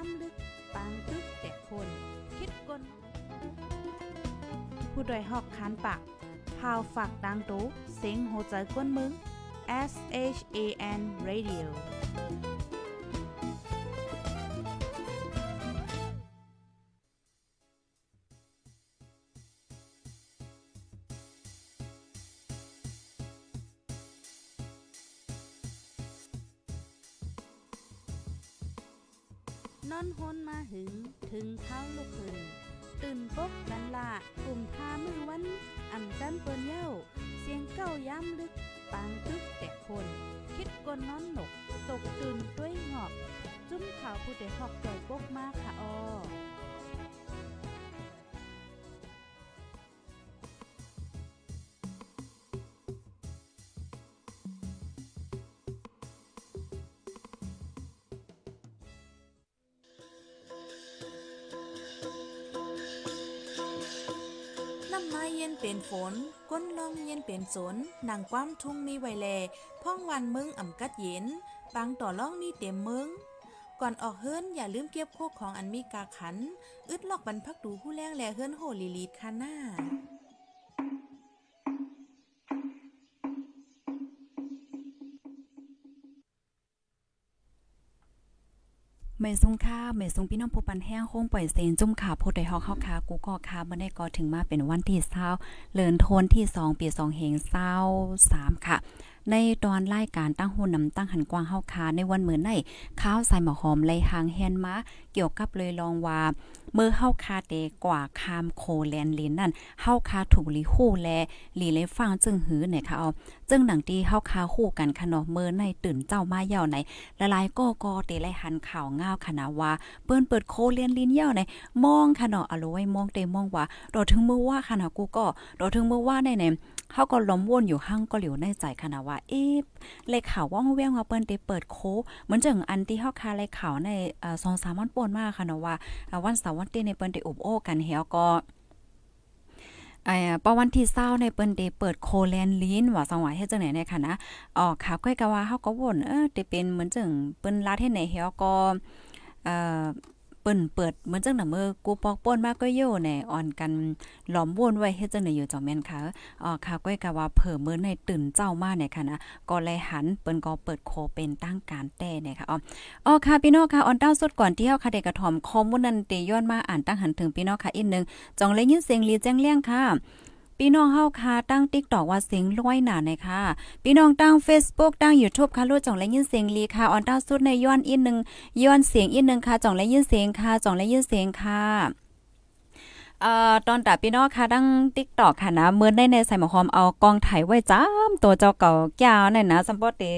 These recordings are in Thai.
้ำลึกปางตึกแต่คนคิดกลผู้ดยหอกคานปากพาวฝากดังตู้เสียงโหใจกวนมึง S H A N Radio ก้นนอนหนก ตกตื่นด้วยหงอบจุ้มขาวผู้เดหอกใจปกมากค่ะออามน้อเย็นเป็นฝน ก้นลองเย็นเป็นสนนางความทุ่งมีไวแลพ่องวันมึงอ่ำกัดเย็นปังต่อล่องมีเต็มมึง ก่อนออกเฮิรนอย่าลืมเก็บโคกของอันมีกาขัน อึดลอกบรรพักดูผู้แรงแลเฮิรนโหลีลีดคาน่าเมยทรงค่าเมยทรงพี่น้องผู้ปันแห้งโค้งปล่อยเซนจุ่มขาพด้ใดฮอกเข้าขากูก็คาเมื่อได้ก็ถึงมาเป็นวันที่เศร้าเลินโทนที่2ปี2เฮงเศร้า3ค่ะในตอนไล่การตั้งหุ่นนำตั้งหันกว้างเฮาคาในวันเหมือนในข้าวใส่หมอหอมไลหางแฮนมาเกี่ยวกับเลยลองว่าเมื่อเฮาคาเตกว่าคามโคแลนลินนั่นเฮาคาถูกลีคู่แลลีเลยฟังจึงหือเนี่ยค่ะเอาจึงหนังที่เฮาคาคู่กันขะเนาะเมื่อในตื่นเจ้ามาเย่าไหนละลายก็กอเตไลหันข่าวง้าวคณะว่า เปิ้นเปิดโคเลียนลินเย่าไหนมองคะเนาะอโลไว้มองเตมองว่าดอถึงเมื่อว่าคณะกูก็ดอถึงเมื่อว่าในเหนเฮาก็ล้มวนอยู่ห้างก็เหลียวในใจคณะว่าอีบเลยข่าวว่อง เวีงวาเปิ้นไดเปิดโค เหมือนจังอันที่เฮาคา เลยข่าวในเอ่อ2 3วันปนมาค่ะเนาะว่า วันเสาร์วันเต้ในเปิ้นได้อบโอ้ กันเฮาก็ไอ้ปวันที่เศร้าในเปิ้นเดเปิดโคแลนลินว่าสงหวยเฮ็ดจังไหนในค่ะนะอ๋อค่ะก้อยกะว่าเฮาก็บ่นเออจะเป็นเหมือนจังเปิ้นลาดเฮ็ดในเฮาก็เอ่อเปิ้นเปิดเหมือนจังหน่ะเมื่อกูปอกป้นมากก็โย่แน่อ่อนกันหลอมวนไว้เฮ็ดจังไหนอยู่จอมแม่นค่ะอ๋อค่ะก้อยกะว่าเผิ่เมื่อในตื่นเจ้ามาเนี่ยค่ะนะก็เลยหันเปิ้นก็เปิดโคเป็นตั้งการแต่เนี่ยค่ะอ๋ออ๋อค่ะพี่น้องค่ะอ่อนเต้าสดก่อนเที่ยวค่ะเด็กกระถอมคอมมุนันเตย้อนมาอ่านตั้งหันถึงพี่น้องค่ะอีกนึงจองเลยยินเสียงลีแจ้งเลี้ยงค่ะพี่น้องเฮาคาตั้ง TikTok ว่าเสียงล้วยหนาในค่ะพี่น้องตั้ง Facebook ตั้ง YouTube ค่ะรู้จ่องและยินเสียงลีค่ะออนต้าสุดในย้อนอีกนึงย้อนเสียงอีกนึงค่ะจ่องและยินเสียงค่ะจ่องและยินเสียงค่ะเอ่อตอนตัพี่น้องค่ะดังติ๊กตอกค่ะนะเมื่อในในใส่หมอหอมเอากองถ่ายไว้จ้ามตัวเจ้าเก่าแก้วเนี่ยนะสัมปอิ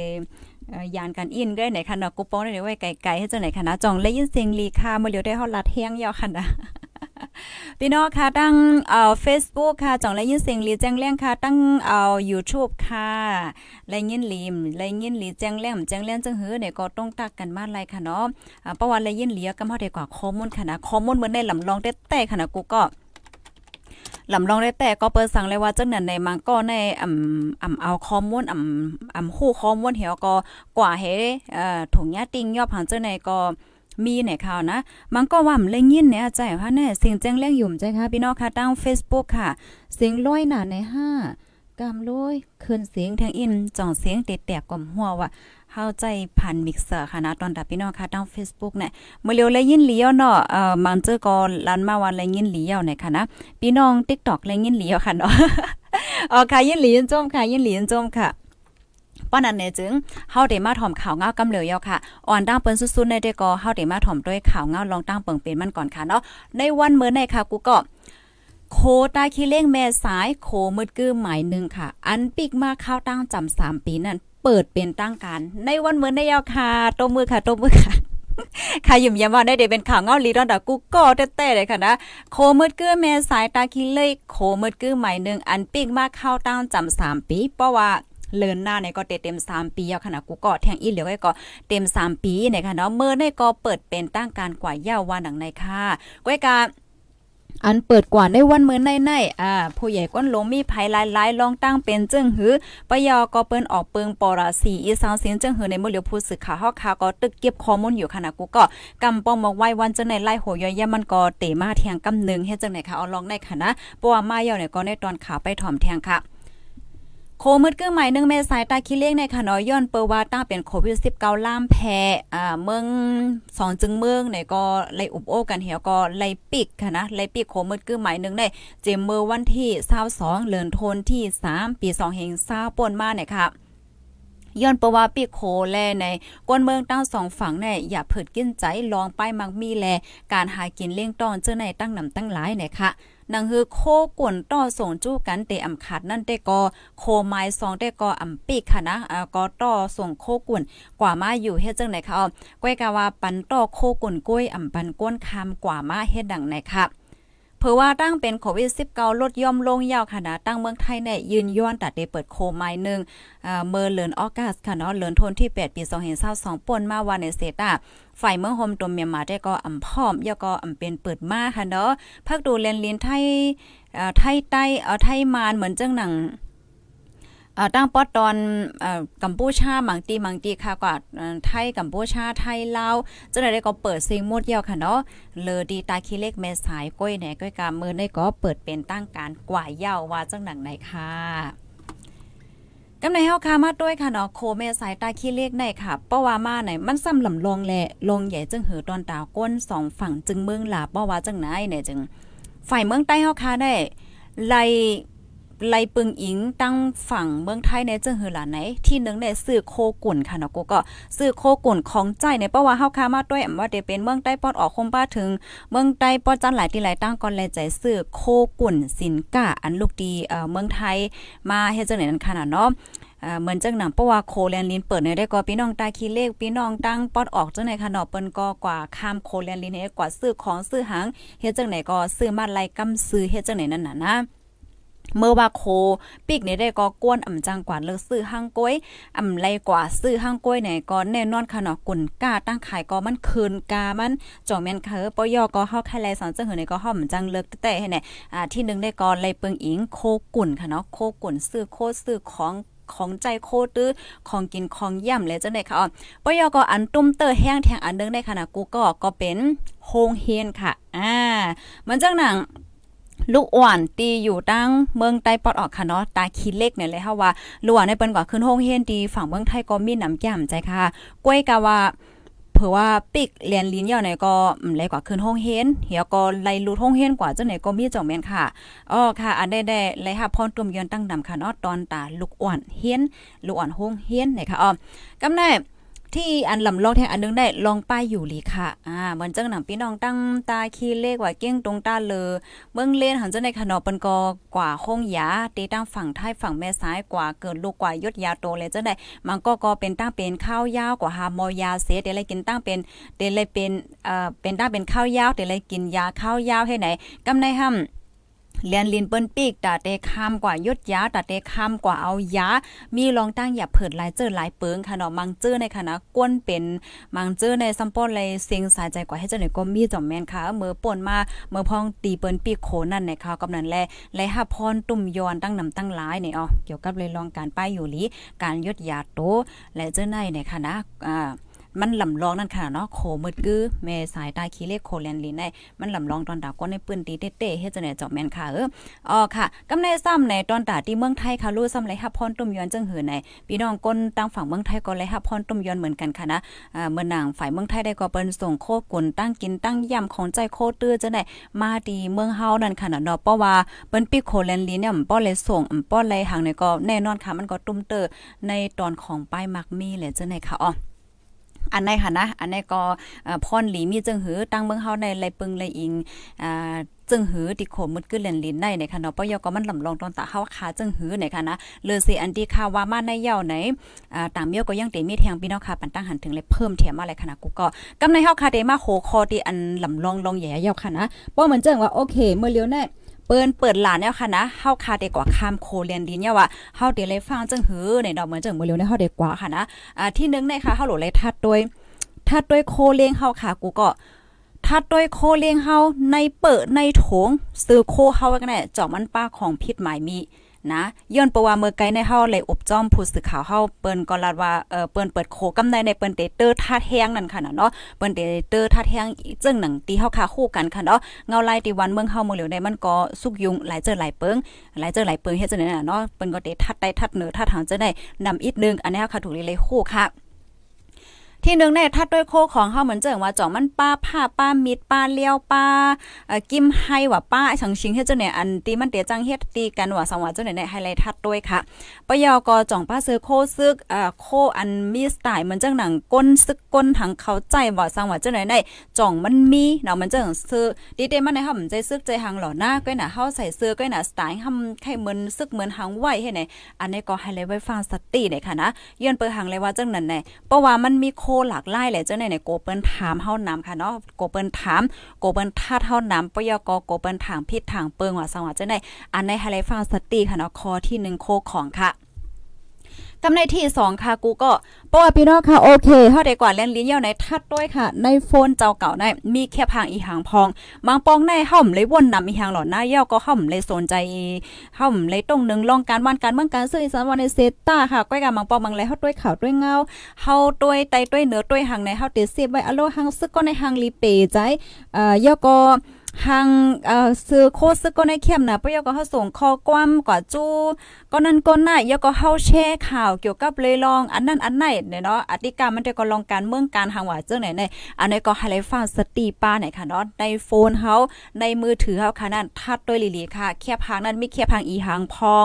ยานกันอินได้ไหนคะเนาะกูป้องได้ไว้ไกลๆให้เจ้าไหนคะนะจองและยินเสียงลีค่ะเมื่อเลียวได้ฮอดลัดเฮียงยาวค่ะนะพี่น้องค่ะ ตั้งเอ่อเฟซบุ๊กค่ะจ่องและยินเสียงหลีแจ้งแรงค่ะตั้งเอ่อยูทูบค่ะและยินลีมและยินหลีแจ้งแรงแจ้งแรงจังหือเนี่ยก็ต้องตักกันมาไล่ค่ะเนาะอ่าประวัติและยินหลียก็มาได้กว่าข้อมูลค่ะนะข้อมูลเหมือนได้ลำลองได้แต่ค่ะนะกูก็ลำลองได้แต่ก็เปิดสั่งเลยว่าจังนั้นในมังก็ในอ่ำอ่ำเอาข้อมูลอ่ำอ่ำหู้ข้อมูลเหี่ยวก็กว่าเฮเอ่อถุงยาติงยอบหันจ้าในก็มีเนี่ยข่าวนะ มัน ก็ว่ามันเลยยินเนี่ยใจค่ะแน่เสียงแจ้งแรงหยุ่มใจค่ะพี่น้องค่ะตั้ง Facebook ค่ะเสียงร้อยหนาในห้ากำลุยคืนเสียงแทงอินจ่องเสียงเตะแตกกล่อมหัวว่าเข้าใจผ่านมิกเซอร์ค่ะนะตอนดับพี่น้องค่ะตั้ง Facebook เนี่ยเมื่อเร็วเลยยินเลียวเนาะเอ่อมันเจอก่อนลันมาวันเลยยินเลียวเนี่ยค่ะนะพี่น้อง TikTok เลยยินเลียวค่ะเนาะอ๋อค่ะยินเลียนจมค่ะยินเลียนจมค่ะป้อนั้นเนี่ยจึงเฮาได้มาถ่อมข่าวเงากำเหลยวยอค่ะอ่อนตั้งเปิ้นสุดๆในเดก็เฮาได้มาถ่อมด้วยข่าวเงาลองตั้งเปิงเป็นมันก่อนค่ะเนาะในวันเมื่อในค่ะกูก็โคตาขี้เล่งแม่สายโคมืดกื้อหมายหนึ่งค่ะ อันปิกมาข้าวตั้งจำสามปีนั่นเปิดเป็นตั้งการในวันเมื่อในยาค่ะตบมือค่ะตบมือค่ะค่ะยิมยามว่าได้เดเป็นข่าวเงาลีดอนดา กูก็เต้ๆเลยค่ะนะ โคมืดกื้อแม่สายตาขี้เล่โคมืดกื้อหมายหนึ่งอันปิกมาข้าวตั้งจำสามปีเพราะว่าเลินหน้าในก็เต็มสามปีอาขนาดกูก็แทงอีเหลียวไอ้ก็เต็มสามปีในค่ะเนาะเมื่อในก็เปิดเป็นตั้งการกว่าย่าวันหนังในค่ะก้อยกาอันเปิดกว่าในวันเมื่อในในอ่าผู้ใหญ่ก้นลงมีภัยหลายหลองตั้งเป็น จึงหือปยอก็เปิ้นออกเปิงปอราสีอีสาวเสียงจึงหือในมือเหลียวผู้สื่อข่าวฮอกข่าวก็ตึกเก็บข้อมูลอยู่ขณะกูก็กำป้องมาไไว้วันจ้าในไล่โหยอยมันก็เตะมาแทงกำหนึ่งเฮ็ดจังไหนค่ะเอาลองในค่ะนะเะวามาเยาเนี่ยก็ในตอนข่าวไปถ่อมแทงค่ะโคมืดกึ่งใหม่นึ่งเมษายตาคิเล่งในค่ะน้อยย้อนเปอว่าต้า เป็น โควิด19ล่าม แพ่เมืองสองจึงเมืองในก็ไลยอุบ โอกันเหี่ยว ก็ ไลยปิกค่ะนะไลยปิกโคมืดกึ่งใหม่นึ่งในเจมเมอร์วันที่22เดือนเันวาคมที่ 3 ปี2แห่ง2าปนมาเนี่ยค่ะย้อนประวติปีโคแลในกวนเมืองตั้งสองฝั่งในอย่าเผิดกินใจลองป้ายมักมีแล การหากินเลี้ยงตอนเจอในตั้งนำตั้งหลายเนี่ยค่ะนังฮือโคกวนต่อส่งจู้กันเตอำขาดนั่นเตกอโคไม้ซองเตกออำปีกค่ะนะอ่ก็ต่อส่งโคกวนกว่ามาอยู่เฮ็ดจังไหนคะก้อยกะว่าปันต่อโคกวนก้อยอำปันก้นคามกว่ามาเฮ็ดดังไหนค่ะเพราะว่าตั้งเป็นโควิด -19 ลดย่อมลงยาวค่ะนะตั้งเมืองไทยเนี่ยยืนย้อนตัดเดเปิด โคไม้หนึ่งเมื่อเลือนออกัสค่ะเนาะ เลือนทน ที่8ปี2อ2เป็นมาวันในเซตาฝ่ายเมืองโฮมตัวเมียมาได้ก็อ่ำพร้อมยาก็อ่ำเป็นเปิดมาค่ะเนาะพักดูเลนลินไทยไทยใต้เอาไทยมานเหมือนเจ้าหนังตั้งปอตอนกัมพูชาบางตีบางตีค่ะกาไทยกัมพูชาไทยเลาเจ้าหน้าที่ก็เปิดซิงมดเยวค่ะเนาะเลอดีตาคีเล็กเมสายก้อยไหนก้อยกามือในก็เปิดเป็นตั้งการกว่าเยาวว่าจังหนังไหนค่ะกำในเฮาคามาด้วยค่ะเนาะโคเมสายตาขี้เล็กในค่ะเพราะว่า มาไหนมันซ้ำลำลงแหละลงใหญ่จึงหือตอนตาวก้นสองฝั่งจึงเมืองลาเพราะว่าจังไหนเนี่ยจึงฝ่ายเมืองใต้เฮาค่ะได้ไล่ไลยปึงอิงตั้งฝั่งเมืองไทยในเจิงหือหลานไหน ที่หนึ่งในสื่อโคกุ่นค่ะนะกูก็สื่อโคกุ่นของใจในเพราะว่าเฮาค้ามาด้วยว่าเดเป็นเมืองใต้ปอดออกคมป้าถึง เมืองใต้ปอดจันหลายที่หลายตั้งก่อนแลใจสื่อโคกุ่นสินกะอันลูกดีเมืองไทยมาเฮ็ดจังไหนนั้นค่ะเนาะเหมือนจังหนังปะว่าโคแลนลิน เปิดในได้ก็พี่น้องตาคีเลขพี่น้องตั้งปอดออกจังไหนค่ะเนาะเปิ้นก็กว่าข้ามโคแลนลินเฮ็ดกว่าซื้อของซื้อหางเฮ็ดจังไหนก็ซื้อมาไล่กำซื้อเฮ็ดจังไหนนั่นน่ะนะเมื่อว่าโคปีกนี่ได้ก็กวนอ่ำจังกว่าเลือกซื้อห้างก้อยอ่ำไรกว่าซื้อห้างก้อยไหนก็แน่นอนค่ะเนาะกุ่นก้าตั้งขายก็มันคืนกามันจ่องแม่นค่ะปอยอก็เฮาแค่แลสอนเจ้าหือในก็เฮาอ่ำจังเลิกแต่ให้แน่อ่าที่นึงได้ก็ไรเปิงอิงโคกุ่นค่ะเนาะโคกุ่นซื้อโคซื้อของของใจโคตื้อของกินของย่ำเลยจังได๋ค่ะอ๋อปยก็อันตุ้มเตอร์แห้งแทงอันนึงไค่ขนะกูก็ก็เป็นโฮงเฮียนค่ะ อ่า มันจังหนังลูกอ่อนตีอยู่ตั้งเมืองใต้ปอดออกค่ะเนาะตาคิดเล็กเนี่ยเลยค่ะว่าลูกอ่อนในเปิ้นกว่าขึ้นห้องเฮียนดี ฝั่งเมืองไทยก็มีน้ำแก้มใจค่ะกล้วยกะว่าเผื่อว่าปิกเรียนลิ้นยาวไหนก็เล็กกว่าขึ้นห้องเฮนเหี่ยก็ไล่ลูกห้องเฮนกว่าเจ้าไหนก็มีจ่องแมนค่ะอ๋อค่ะ อันได้ได้ลยค่ะพรตุ่มยอนตั้งดำค่ะเนาะตอนตาลูกอ่อนเฮนลูกอ่อนห้องเฮนไหนค่ะอ๋อกำาไดที่อันลำลอกแทงอันนึงได้ลองป้ายอยู่ลีค่ะอ่าเหมือนจังหนังพี่น้องตั้งตาคีเลขว่าเกี้ยงตรงตาเลยเบื่องเล่นหันจะในขนอปันกอ กว่าค้งยาตีตั้งฝั่งท้ายฝั่งแม่ซ้ายกว่าเกิดลูกกว่ายดยาโตเลยจังได้ มันก็ก็เป็นตั้งเป็นข้าวยาวกว่าหามอยาเสเดลัยกินตั้งเป็นเดลัยเป็นเอ่อเป็นตั้งเป็นข้าวยาวเดลัยกินยาข้าวยาวให้ไหนกำในห้ำเลียนลินเปิ้นปีกตาเตคามกว่ายดยาตาเตคามกว่าเอายา มีรองตั้งอย่าเผิดหลายเจอหลายเปิงค่ะเนาะมังเจอในคณะก้นเป็นมังเจอในซัมปอนเลยเสียงสายใจกว่าให้เจ้าหน่อยก็มีจอมแม่นค่ะเมื่อป่นมาเมื่อพองตีเปิ้นปีกโขนั่นในข่าวกำนันแลและหาพรตุ่มยอนตั้งนำตั้งหลายเนี่ยอ๋อเกี่ยวกับเลยรองการป้ายอยู่หลีการยดยาโตและเจอในในคณะอ่ามันลำลองนั่นค่ะเนาะโคมืดกือเมสายตาคีเลขโคแลนลีในมันลำลองตอนดาวก้นในปืนตีเต้ๆเฮจันไจอกแมนค่ะเอออ๋อค่ะ กำในซ้ำในตอนตาที่เมืองไทยค่ะรู้ซ้ำไรฮับพรตุ่มยอนจังหือในพี่น้องก้นตั้งฝั่งเมืองไทยก็ไรฮับพรตุ่มยอนเหมือนกันค่ะนะอเมื่อนางฝ่ายเมืองไทยได้ก็เปิ้นส่งโคกุนตั้งกินตั้งย่ำของใจโคตื้อจังได๋มาดีเมืองเฮานั่นค่ะเนาะเพราะว่าเปิ้นปิโคแลนลีเนี่ยป้อเลยส่งป้อเลยหางในก็แน่นอนค่ะ มันก็ตุ้มเตอในตอนของป้ายมักมีแหละจังได๋ค่ะอ๋ออันในค่ะนะอันในก็พรหลีมีจึงหือตั้งเมืองเฮาในไรปึงไรอิงอ่าจึงหือติโขมมึดกึนเลนลินได้ในค่ะเนาะปยอก็มันลำลองตอนตาเฮาขาจึงหือในค่ะนะเลอสิอันที่ค่าว่ามาในเย่าไหนอ่าตามเมียวก็ยังเตมีแทงพี่น้องค่ะปันตั้งหันถึงเลยเพิ่มเทียมอะไรค่ะนะกูก็กำในเฮาค่ะเตมาโคคอติอันลำลองลองแย่เย่าค่ะนะป้อมันเจิงว่าโอเคเมื่อเลี้ยวแน่ปิ้นเปิดหลานเนี่ยค่ะนะเฮาคาเด็กกว่าคามโคเรียนดีเนี่ยว่าเฮาเดียวเลยฟังจังหือ ในดอกเหมือนจังบ่เร็วในเฮาเด็กกว่าค่ะนะ อ่าที่นึงในค่ะเฮาโหลเลยทัดด้วยทัดด้วยโคเลียงเฮาค่ะกูก็ทัดด้วยโคเลียงเฮาในเปิดในโถงซื้อโคเฮากันดน่จอกมันป้าของพิษหมายมีนะย้อนประว่าเมื่อไกลในเฮาเลยอบจอมผู้สื่อข่าวเฮาเปิ้นก็ลาดว่าเออเปิ้นเปิดโคกำในในเปิ้นเตเตอร์ทาดแห้งนั่นค่ะเนาะเปิ้นเตเตอร์ทาดแห้งจึงหนังตีเฮาคาคู่กันค่ะเนาะเงาไล่ตีวันเมืองเฮาเมืองเหลียวในมันก็สุกยุงหลายเจอหลายเปิง หลายเจอหลายเปิงเฮ็ดจังได๋น่ะเนาะเปิ้นก็เตทัดได้ทัดเหนือทัดหางจะได้นำอีกนึงอันนี้ค่ะถูกเลยคู่ค่ะที่หนึ่งในทัดด้วยโคของเฮาเหมือนเจิงว่าจ่องมันป้าผ้าป้ามิดป้าเลี้ยวป้ากิมไฮว่าป้าฉังชิงเฮ็ดเจ้าเนี่ยอันตีมันเตียจังเฮ็ดตีกันว่าสังว่าเจ้าเนี่ยในไฮไลท์ทัดด้วยค่ะปยอกอจ่องป้าซื้อโคซึกอ่อโคอันมีสไตล์เหมือนเจังหนังก้นซึกก้นทังเขาใจว่าสังว่าเจ้าเนี่ยในจ่องมันมีเนาะมันเจิงซื้อดีเดมันในเหือนใจซึกใจหังหล่อหน้าก้อยหน่ะเฮาใส่เสื้อก้อยหน่ะสไตล์ท่ำไข่เหมือนซึกเหมือนหังไหวให้ไหนอันนี้ก็ไฮไลท์ไว้ฟังสติหน่ยค่ะนะย้อนเปิดหังเลยว่าจังนั้นไนเพราะว่ามันมีโคหลากหลายแหละเจ้านในโกเปิ้นถามเฮานำค่ะเนาะโกเปิ้นถาม โกเปิ้นทาดเฮานำปยกโกเปิ้นถางพิษถางเปิงว่าสังว่าเจ้าในอันในไฮไลท์ฟังสติ ค่ะเนาะคอที่ 1 โค ของค่ะตำในที่สองค่ะกูก็ปอพี่น้องค่ะโอเคเฮาได้กว่า แล่นลิ้นยาวในทัดด้วยค่ะ ในโฟนเจ้าเก่าในมีแค่พางอีหางพองบางปองในห่อมเลยวนนำอีหางหล่อหน้าเยาวก็ห่อมเลยสน ใจห่อมเลยตรงนึง ลอง การบ้านการเมืองการซื้อสานวันในเซต้าค่ะก้อยกาบางปองบางไรเฮาด้วยข่าวด้วยเงาเฮาด้วยไตด้วยเนื้อด้วยหางในเฮาติเสียบไว้อโลหังซึกก็ในหางลีเปใจเอ่อย่วก็ทางเอ่อซื้อโคซืึกก็ในเข้มนะเปรี้ยวก็เฮาส่งข้อความกว่าจู้ก็นั่นก็น่ะยก็เฮาแชร์ข่าวเกี่ยวกับเลยลองอันนั้นอันไหนเนาะอธิการมันจะก็ลองการเมืองการทางว่าเจ้าไหนในอันนี้ก็ไฮไลฟ์ฟังสตีป้าไหนค่ะเนาะในโฟนเฮาในมือถือเฮาค่ะนั่นทัดด้วยลีลีค่ะ แคบหางนั้นมีแคบหางอีหางพอง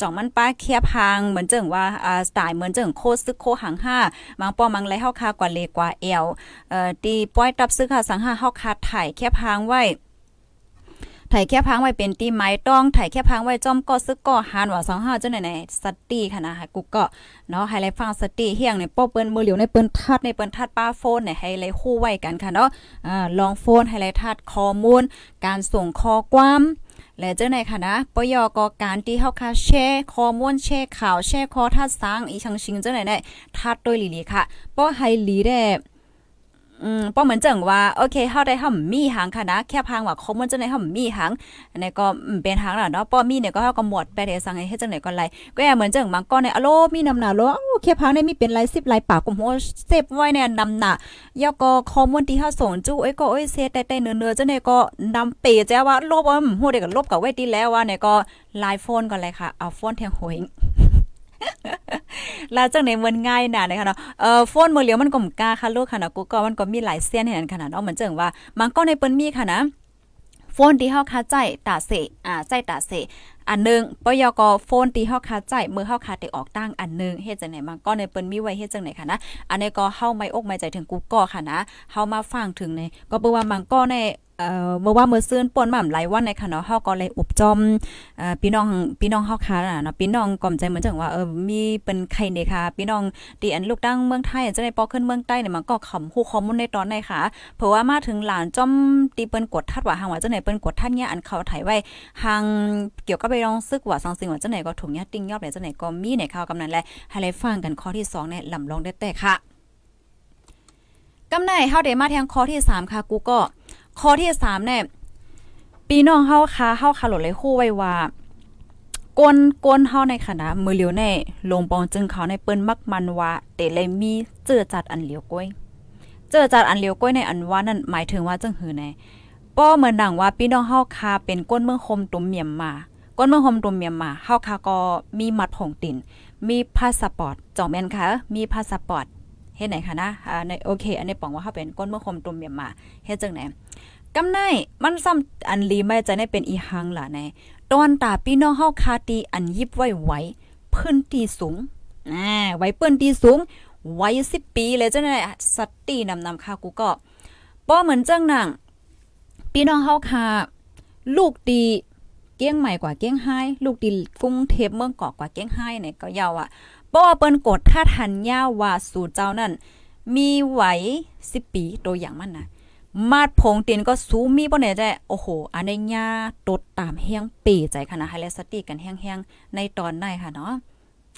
จ่องมันป้าเคียบหางเหมือนเจิงว่าอ่าสไตล์เหมือนเจิงโคซึกโคหังห้ามังปอมังไรหฮาคากว่าเลกว่าเอวเอ่อตีป้อยตับซึกค่ะสังห้าเฮาคาถ่ายเคียบหางไว้ถ่ายแค่พังไว้เป็นตีไม้ต้องถ่ายแค่พังไว้จอมก็ซึกก็หานว่าสองห้าเจ้าไหนไหนสตีค่ะนะะกูก็เนาะให้ไรฟังสตีเฮียงในป้อเปิ้นมือเหลียวในเปิ้นทัดในเปิ้นทัดป้าโฟนเนี่ยให้ไรคู่ไว้กันค่ะเนาะอ่าลองโฟนให้ไรทัดข้อมูล การส่งข้อความและเจ้าไหนค่ะนะ ปยกอการที่เฮาค่ะแชร์ข้อมูลแชร์ข่าวแชร์ข้อทัดสร้างอีชังชิงเจ้าไหนได้ทัดโดยหลีๆค่ะป้อไฮหลีได้อืมป้อเหมือนจังว่าโอเคเฮาได้เำมีหางค่ะนะแค่พางว่าคมมันจงได้เำมีหางอันนี้ก็เป็นหางล่ะเนาะป้อมีเนี่ยก็เฮาก็หมดไปได้สั่งให้เฮ็ดจังได๋ก็ไลก็แเหมือนจังบางก็อนในอโลมีนำหน้าโลแค่พางได้มีเป็นหลาย10หลายปากกมโหเซฟไว้ในนำหน้าย่อก็คอมมอนที่เฮาส่งจู้เอ้ยก็โอ้ยเซตได้ๆเนื้อๆจังได๋ก็นำเปแจ้ว่าลบอ่ะโหได้ก็ลบก็ไว้ที่แล้วว่าเนี่ยก็ไลฟ์โฟนก็เลยค่ะเอาโฟนแทงโหยลาจังในเมันง่ายน่ะนะคะเนาะเอ่อโฟนมือเหลียวมันก็มกล้าค่ะลูกค่ะนะกูก็มันก็มีหลายเส้นเห็นขนาดเนาะเหมือนเจิงว่า มันก็ในเปิ้นมีค่ะนะ โฟนที่เฮาคาใจตาเส อ่าใจตาเสอันนึงปยกโฟนตีเฮาคาใจมือเฮาคาติออกตั้งอันนึงเฮ็ดจังไหนมาก็ในเปิ้นมีไว้เฮ็ดจังไหนค่ะนะอันนี้ก็เฮาไม่อกไม่ใจถึงกูก็ค่ะนะเฮามาฟังถึงในก็เปิ้ว่ามันก็ในเมื่อว่าเมื่อซื้นป่นหม่าหลายวันในค่ะเนาะเฮาก็เลยอุบจอมพี่น้องพี่น้องเฮาค่ะเนาะพี่น้องก่อมใจเหมือนจังว่าเออมีเป็นใครเนี่ยค่ะพี่น้องดีอันลูกดั้งเมืองไทย จะได้ปอขึ้นเมืองใต้เนี่ยมันก็คำฮู้ข้อมูลในตอน ในค่ะเพราะว่ามาถึงหลานจอมตีเปิ้นกดทัดว่าหางว่าจังไหนเปิ้นกดทัดเนี่ยอันเขาถ่ายไว้หางเกี่ยวกับไปลองซึกว่าสังสิงว่าจังไหนก็ถุงยติ่งยอบไหนจังไหนก็มีในข่าวกำนั้นแหละให้เลฟังกันข้อที่2ในลำลองได้แต่ค่ะ กำไหนเฮาได้มาทางข้อที่ 3 ค่ะกูก็ข้อที่สามเนี่ยปีน้องเฮาคาะเฮาคาหลดเลยคู่ไว้ว่าก้นก้นเฮาในคณะ มือเหลียวเน่ลงปองจึงเขาในเปิ้นมักมันว่าเตเลยมีเจอจัดอันเหลียวก้อยเจอจัดอันเหลียวก้อยในอันว่านั่นหมายถึงว่าจึงหือในป้อเหมือนดังว่าปีน้องเฮาคาเป็นก้นเมืองคมตุ่มเมียมมาก้นเมืองคมตุ่มเมียมมาเฮาคาก็มีมัดผงตินมีพาสปอร์ตจ่องแม่นค่ะมีพาสปอร์ตเฮ็ดไหนคะนะ อ่า ในโอเค อันนี้ป๋อง ว่าเขาเป็นก้นเมื่อคมตุ่มเมียมมา เฮ็ดจังไหนกำไนมันซ้ำอัน ลีไม่ใจในเป็นอีหังล่ะในตอนตาพี่น้องเฮาคาตีอันยิบไว้ไว้พื้นที่สูงอ่าไว้เปื้นที่สูง ไว้สิบปีเลยจ้าหนสัตตีนำนำค่ะกูก็บ่เหมือนจังหนังพี่น้องเฮาค่ะลูกดีเกี้ยงใหม่กว่าเกี้ยงไฮ้ลูกดินกุ้งเทปเมืองเกาะกว่าเกี้ยงไฮ้เนี่ยก็ยาวอ่ะ เพราะว่าเปิ้นกดท่าทันย่าว่าสู่เจ้านั่นมีไหวสิปีตัวอย่างมันนะมาดพงตีนก็ซูมีบ่เนี่ยได้โอ้โหอันในหญ้าตดตามแห้งเป๋ใจคนะดไฮไลท์สติกันแห้งๆในตอนในค่ะเนาะ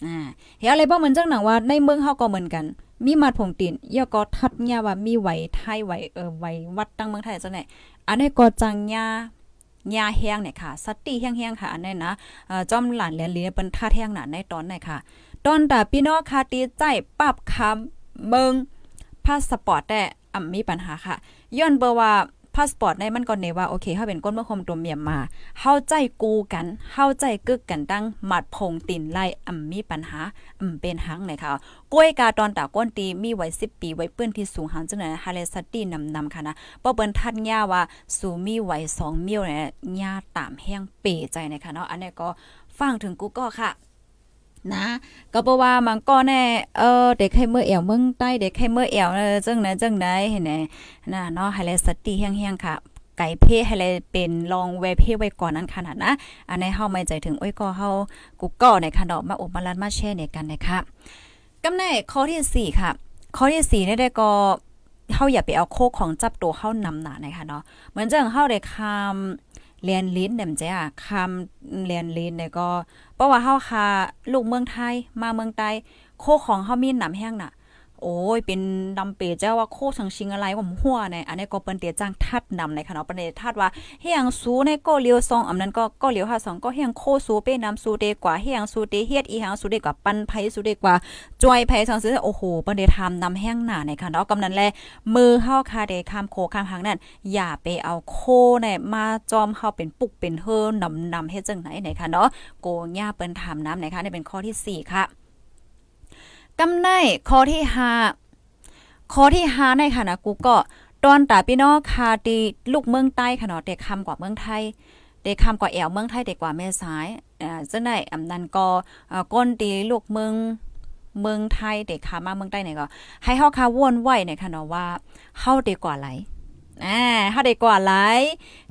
อ่าเฮ้อะไรบ่เหมือนจังหนังว่าในเมืองเฮาก็เหมือนกัน มีมาดผงตีนย่าก็ทัดหญ้าว่ามีไหวไทยไหวเออไหววัดตั้งเมืองไทยจังไหนอันนี้ก็จังหญ้ายาแห้งเนี่ยค่ะ สติแห้งๆค่ะอันน้นะจอมหลานเลียนเลียเป็นท่าแห้งหนาในตอนไหนค่ะ ตอนแต่พี่น้องค่ะตีใจปรับคำเบิงพาสปอร์ตแต่อ่ำมีปัญหาค่ะ ย้อนเบอร์ว่าพาสปอร์ตในมันก่อนเนว่า โอเคเฮาเป็นก้นเมื่อคมตัวเมียมมาเฮาใจกูกันเฮาใจกึกกันตั้งหมัดพงตินไล่อ่มมีปัญหาอ่มเป็นหังไหนค่ะ ก้วยกาตอนตาก้นตีมีไว้ 10 ปีไว้เปื้นที่สูงหังจังไหนฮาเลสตี้นำนำค่ะนะป้เปิ้นทัดย่าว่าสูมีไว้2เมียวเนี่ยย่าตามแห้งเปใจนคคะเนาะอันนี้ก็ฟังถึงกูก็ค่ะนะก็เพราะว่ามันก็แน่เออเด็กให้เมื่อเอวเมืองใต้เด็กให้เมื่อเอวจังไหนจังไหนเห็นไหมนะเนาะให้เลยสติเฮี้ยงค่ะ ไก่เพ่ให้เลยเป็นลองแวเพ่ไว้ก่อนนั้นขนาดนะ อันีนเ้าไม่ใจถึงเอ้ยก็เข้ากูก็ในขนมมาอบมาลัดมาแช่เนี่ยกันนะคะกำในข้อที่สี่ค่ะ ข้อที่สี่เนี่ยได้ก็เข้าอย่าไปเอาโคกของจับตัวเข้านำหนานะคะเนาะ เหมือนจังเ้าเด้คำเรียนลิ้นเนี่ยมจนจะคำเรียนลิ้นเนี่ยก็เพราะว่าเฮาค่ะลูกเมืองไทย มาเมืองไต้โคของเฮามีหนำแห้งน่ะโอ้ย เป็นดำเปเจ้าว่าโคสังชิงอะไรผมหัวในอันนี้ก็เปิ้นเตียจ้างทัดนำในคณะประเดทัดว่าเฮียงสูในก็เลียวซองอำนั้นก็ก็เลียวหาสองก็เฮียงโคสูเป้นำสูเดกว่าเฮียงสูเดเฮียดอีหางสูเดกว่าปันไผสูเดกว่าจวยไผสังซื้อโอ้โหเปิ้นเดทำนำแห้งหน้าในคณะกำนั้นแลมือเฮาคาเดข้ามโคข้ามหางนั่นอย่าไปเอาโคในมาจอมเฮาเป็นปุกเป็นเฮอนำนำเฮ็ดจังไหนในคณะเนาะโกย่าเปิ้นทำน้ำในคณะนี่เป็นข้อที่ 4 ค่ะกำไนข้อที่5ข้อที่5ในค่ะนะกูก็ตอนตาพี่น้องคาตีลูกเมืองใต้ค่ะเนาะเด็กคำกว่าเมืองไทย เด็กคำกว่าแอวเมืองไทยเด็กกว่าแม่สายอ่าจังได้อำนันก็ก้นตีลูกเมือง เมืองไทย เด็กคามาเมืองใต้เนี่ยก็ให้เฮาคาวนไว้เนี่ยค่ะเนาะว่าเฮาเด็กกว่าไหลอ่าเฮาเด็กกว่าไหล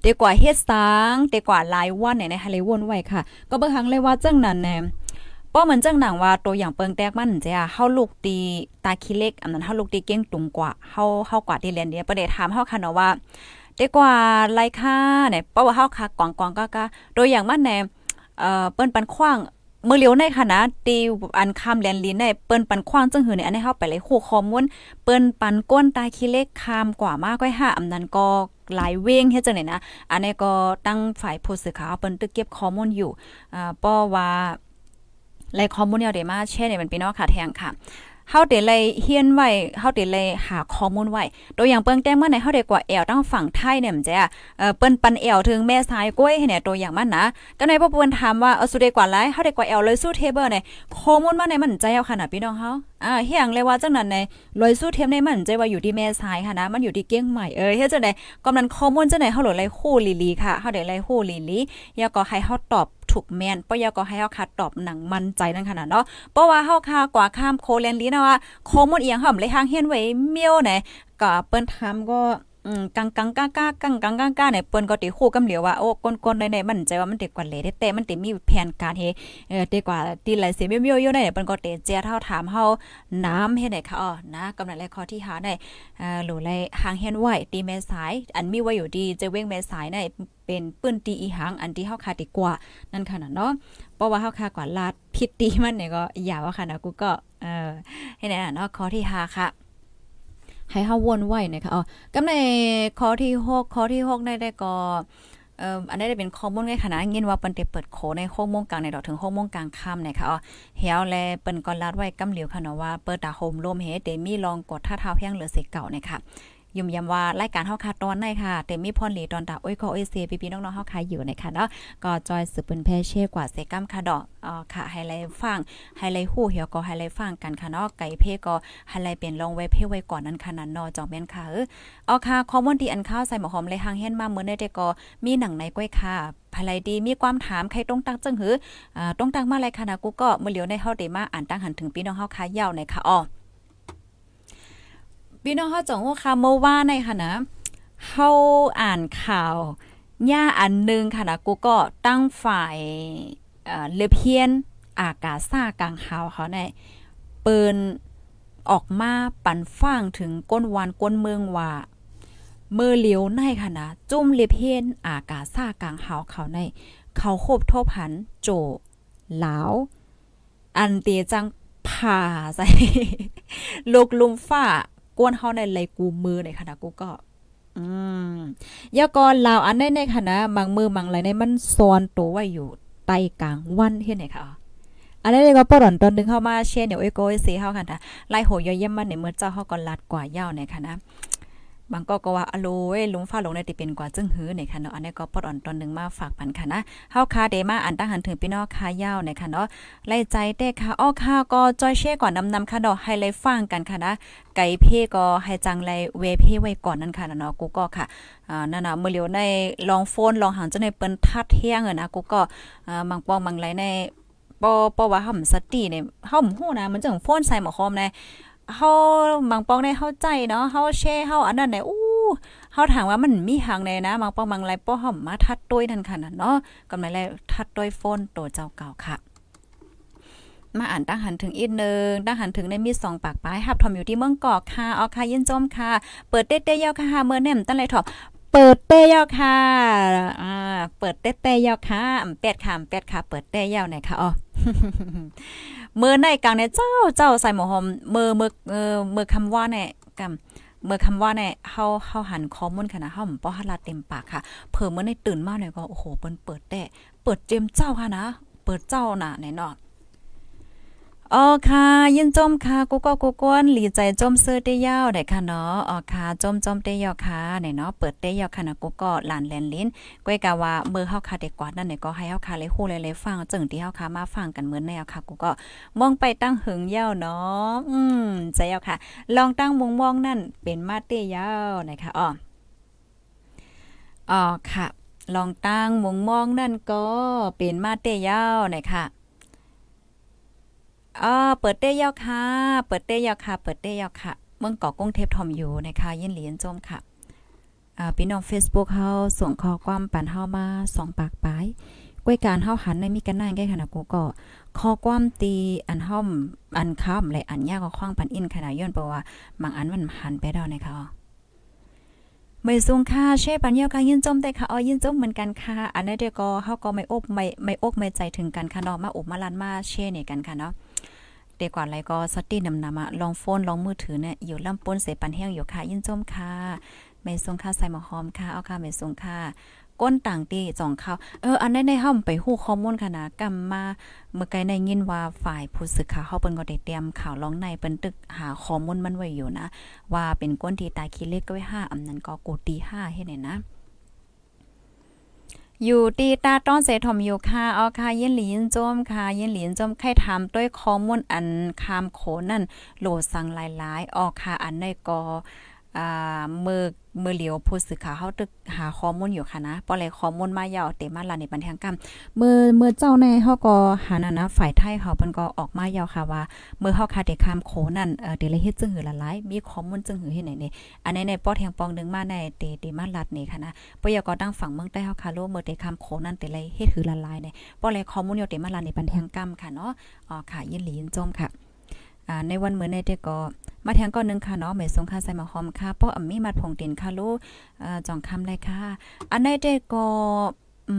เด็กกว่าเฮ็ดสางเด็กกว่าหลายวันเนี่ยนะะเลยวนไว้ค่ะ ก็เบิ่งหังเลยว่าจังนั้นแหนป้อเหมือนจังหนังว่าตัวอย่างเปิงแตกมันจ้ะเฮาลูกตีตาคิเล็กอันนั้นเฮาลูกตีเก้งตุงกว่าเฮาเฮากว่าที่เรียนเนี่ยประเดี๋ยวถามเฮาค่ะเนาะว่าได้กว่าไรค่าเนี่ยป้อว่าเฮาค่ะกวางกวางก็ก็ตัวอย่างมันแน่เอ่อเปิ้นปันขว้างเมื่อเลี้ยวในคณะตีอันคำแลนลีนในเปิ้นปันขว้างจังหือในอันให้เฮาไปเลยโ่ข้อมูล เปิ้นปันก้นตาคิเล็กคามกว่ามากก้อยห้าอำนั้นก็หลายเว้งเฮ็ดจังไดนนะ อันนี้ก็ตั้งฝ่ายผู้สื่อข่าวเปิ้นตึกเก็บข้อมูลอยู่อ่าป้อว่าลลข้อมูลเนี่ยเดมาแช่เนี่ยมันเป็นนอกค่ะแทงค่ะเฮาเดเลยเฮียนไว้เฮาเดเลยหาข้อมูลไว้ตัวอย่างเปิ้งแต้มเมื่อไหนเฮาเดกว่าแอลตั้งฝั่งไทยเนี่ยมันจะเอ่อเปิ้นปันแอลถึงแม่สายกล้วยเนี่ยตัวอย่างมันนะก็ในพ่อปวนถามว่าเออสุดเดกว่าไรเฮาเดกว่าแอลเลยสู้เทเบิลเนี่ยข้อมูลมาในมันใจเอาขนาดพี่น้องเฮาอ่าเฮียงเลยว่าจังนั้นในลอยสู้เทียมในมันใจว่าอยู่ที่แม่สายค่ะนะ มันอยู่ที่เกี้ยงใหม่เอ้ยเฮียจังไหนกำนันข้อมูลจังไหนเขาหลดไรคู่ลีลีค่ะเขาเด้ไลคู่ลีลีอยาก็ให้เขาตอบถูกแมนปยาก็ให้เฮาคัดตอบหนังมันใจนั่นขนาดเนาะเพราะว่าเฮาคากว่าข้ามโคเลนลีนะว่าข้อมูลเอียงห่อมเลยทางเฮียนไว้เมียวไหนก็เปิ้นถามก็อืมกังกังก้าก้ากังกังก้าก้าเนี่ยเปิ้นก็ติคู่กำเหลียวว่า โอ้กนๆในๆมันใจว่ามันตดกว่าเลย้แต่มันติมีแผนการเฮเออเดกว่าตีหลายเสียเมียวๆอยู่ในเปิ้นก็เตเจ้าเท่าถามเฮาน้ำเฮ็ดได้ค่ะอ๋อนะกำลังแลข้อที่หาได้เอ่อหลูไลหางเฮ็นไว้ตีแม่สายอันมีไว้อยู่ดีจะเว้งแม่สายในเป็นปื้นตีอีหางอันที่เฮาคาดีกว่านั่นค่ะเนาะเพราะว่าเฮาคากว่าลาดผิดตีมันเนี่ยก็อย่าว่าค่ะนะกูก็เออให้ไหนเนาะข้อที่5ค่ะให้เฮาวนไว้นะคะ อ๋อกำในข้อที่6ข้อที่6ได้ได้ก็เอ่ออันนี้ได้เป็นข้อมูลในขณะเงินว่าเปิ้นได้เปิดโคใน6 0มงกลางในดอกถึง6 0มงกลางค่ำนะคะอ๋อเฮียวและเปิ้นก็ลาดไว้กำเหลียวค่ะเนาะว่าเปิดตาโฮมลมเฮเตมีลองกดท่าเท้าเพียงเหลือเสเก่านะคะยุ่มยำว่ารายการเฮาคาตอนในค่ะเต็มมีพรหลีตอนตาโอ้ยขอเอเซียพี่ๆน้องๆเฮาคาอยู่ในค่ะเนาะก็จอยสืบเป็นแพเช่กว่าเซกัมค่ะดอกอ่อค่ะไฮไลท์ฟังไฮไลท์ฮู้เหี่ยวก็ไฮไลท์ฟังกันค่ะเนาะไก่เพ่ก็ไฮไลท์เป็นลองไว้เพ่ไว้ ก่อนนั้นค่ะนั้นเนาะจอกแม่นค่ะเออเอาค่ะคอมมอนดีอันข้าว ใส่หมอหอมเลยหางแห่นมาเมื่อได้แต่ก็มีหนังในก้อยค่ะภายดีมีความถามใครต้องตักจังหืออ่าต้องตักมาอะไรค่ะนะกูก็เมื่อเหลียวในเฮาได้มาอ่านตั้งหันถึงพี่น้องเฮาค่ะยาวในค่ะอ๋อพี่น้องเขาจงว่าคำเมื่อว่าในค่ะนะ เขาอ่านข่าวย่าอันหนึ่งค่ะนะ กูก็ตั้งฝ่ายเลเพียน อากาซ่ากลางฮาวเขาในเปินออกมาปั่นฟัางถึงก้นวานก้นเมืองว่าเมื่อเลียวในค่ะนะจุ่มเลเพียน อากาซ่ากลางฮาวเขาในเขาโคบทบหัน โจหลาวอัน เตียจังผ่าใส่ลูกลุมฟ้ากวนเฮาในไหลกูมือในขณะกูก็ อืมยากนลาวอันในในคณะบางมือบางไหลในมันซ้อนตัวไว้อยู่ใต้กลางวันเฮ็ดไหนค่ะอันนี้ก็ปรอนตอนนึงเข้ามาเชีร์เดี๋ยวเอโกเสีเฮาค่ะไล่โหยอยเยี่ยมมันในเมื่อเจ้าเฮาก็ลัดกว่าเย้าในคณะนะบางก็ก็ว่าอโลอลุงฟ้าลงได้ติเป็นกว่าจึงหื้อในคันเนาะอันนี้ก็ปอดอ่อนตอนนึงมาฝากปันค่ะนะเฮาคาเดมาอันตั้งหันถึงพี่น้องคายาวในคันเนาะไล่ใจเต้ค่ะอ้อค่าก็จอยเช่ก่อนนำำค่ะดอกะให้ไลยฟังกันค่ะนะไก่เพ่ก็ให้จังไลเวเพ่ไว้ก่อนนั่นค่ะเนาะกูก็ค่ะอ่านั่นน่ะมื่อเลียวในลองโฟนลองหันจัในเปิ้นทัดเที่ยงเออนะกูก็อ่ามังปองมังไหลในปอปอว่าห่ำสติในห่ำฮู้นะมันจังโฟนใส่หมอคอมในเฮาบางปองในเฮาใจเนาะเฮาแช่เฮาอันนั้นไหนอู้เฮาถามว่ามันมีหางหนนะบางปองบางไรป้อหอมมาทัดต้วยนั่นค่ะนั่นเนาะกำไรแลทัดต้วยโฟนโตเจ้าเก่าค่ะ มาอ่านตั้งหันถึงอีกหนึ่งตั้งหันถึงในมีสองปากป้ายหับทอมอยู่ที่เมืองกอกค่ะออค่ะยินจมค่ะเปิดเต้เต้ยาค่ะเมื่อแน่มตั้งไรถอมเปิดเต้ยาค่ะ อ่า เปิดเต้เต้ยาค่ะเป็ดค่ะเป็ดค่เปิดเต้ยาไหนคะอ๋อเมื่อในกลางเนี่ยเจ้าเจ้าใส่หมอหอมเมื่อเมื่อเอเมื่อคำว่าเนี่ยกับเมื่อคำว่าเนี่ยเฮาเฮาหันคอมมอนค่ะนะเฮาะ่ฮัลาเต็มปากค่ะเพิ่มเมื่อในตื่นมาเน่ยก็โอ้โหเปิ้นเปิดแต่เปิดเจมเจ้าค่ะนะเปิดเจ้าน่ะแน่นอนอ๋อค่ะ ยินจมค่ะกูก็กูก้นหลีใจจมเสื้อเตี้ยาวได้ค่ะเนาะอ๋อค่ะจมจมเตี้ยาวค่ะไหนเนาะเปิดเตี้ยาวค่ะนะกูก็หลานแลนลิ้นก้วยกะว่ามือเฮาค่ะเด็กกว่านั่นไหนก็ให้เฮาค่ะเลยฮู้เลยเลยฟัง จึงที่เฮาค่ะมาฟังกันเหมือนแนวค่ะกูก็มองไปตั้งหึงยาวเนาะอืมใจยาวค่ะ ลองตั้งมองมองนั่นเป็นมาเตี้ยาวนะคะอ๋ออ๋อค่ะลองตั้งมองมองนั่นก็เป็นมาเตี้ยาวนะคะอ่าเปิดเต้ยาค่ะ เปิดเต้ยาค่ะ เปิดเต้ยาค่ะ เมืองเกาะกุ้งเทพทอมอยู่นะคะยินเหลียนจม ค่ะ อ่า พี่น้องเฟซบุ๊กเฮาส่งข้อความปันเฮามาสองปากปลายกวยการเฮาหันในมีกันนั่งแก้ขนาดกูก็ข้อความตีอันห้อมอันค้มและอันยากก็คว้างปันอิน ขนาดย้อนเพราะว่าบางอันมันหันไปแล้วนะคะไม่สูงค่ะ เช่ปันเยี่ยวค่ะยิ่นจมแต่ค่ะอ๋อยิ่นจมเหมือนกันค่ะ อันนี้เด็กก็เขาก็ไม่อบไม่ไม่อกไม่ใจถึงกันค่ะเนาะมาอบมาลันมาเช่เนี่ยกันค่ะเนาะเดีกยว่าไรก็สตีนำนำอะลองโฟนลองมือถือเนี่ยอยู่ลำป้นเสปันแห้งอยู่ค่ะ ยินจมค่ะไม่ส่งค่าใส่หมอหอมค่ะเอาค่ะไม่ส่งค่ะ ก้นต่างตีจ่องเขาเอออันได้ในห้องไปหู้ข้อมูลคณะกรรมมาเมื่อไกลในยินว่าฝ่ายผู้สืกข่าวเฮาเปินก็ได้เตรียมข่าวลองในเปินตึกหาข้อมูลมันไว้อยู่นะ ว่าเป็นก้นที่ตาคิดเล็กก็ไว้5อำนั้นก็โกตี5เฮ็ดไเนนะอยู่ตีตาต้อนเสถมอยู่ค่ะเอาค่ะเย็นหลีนจมค่ะเย็นหลีนจมไข่ถามด้วยข้อมูลอันคามโขนั่นโหลดสั่งหลายๆออกค่ะอันในกออ่ามือมือเหลียวผู้สื่อข่าวเฮาตึกหาข้อมูลอยู่ค่ะนะปอเลยข้อมูลมายาวเต็มมาละในบันทางกรรมมือมือเจ้าในเฮาก็หานะนะฝ่ายไทยเฮาเพิ่นก็ออกมายาวค่ะว่ามือเฮาคาเดค้ามโคนั่นเอ่อเดลยเฮ็ดจึงหือละหลายมีข้อมูลจึงหือเฮ็ดไหนนี่อันนี้ในป้อแทงปองนึงมาในเตเตมาลัดนี่ค่ะนะปอยก็ตั้งฝั่งเมืองใต้เฮาค่ะโลมือเตค้ามโคนั่นเตเลยเฮ็ดหือละหลายนี่ปอเลยข้อมูลอยู่เต็มมาละในบันทางกรรมค่ะเนาะอ๋อค่ะยินหลียินจมค่ะในวันเหมือนในเด็กก็มาแทงก้อนหนึ่งค่ะเนาะเหมยสงค่าใส่มาหอมค่ะป้ออัมมี่มาผงเด่นค่ะลูกจ่องคำเลยค่ะ อันในเด็กก็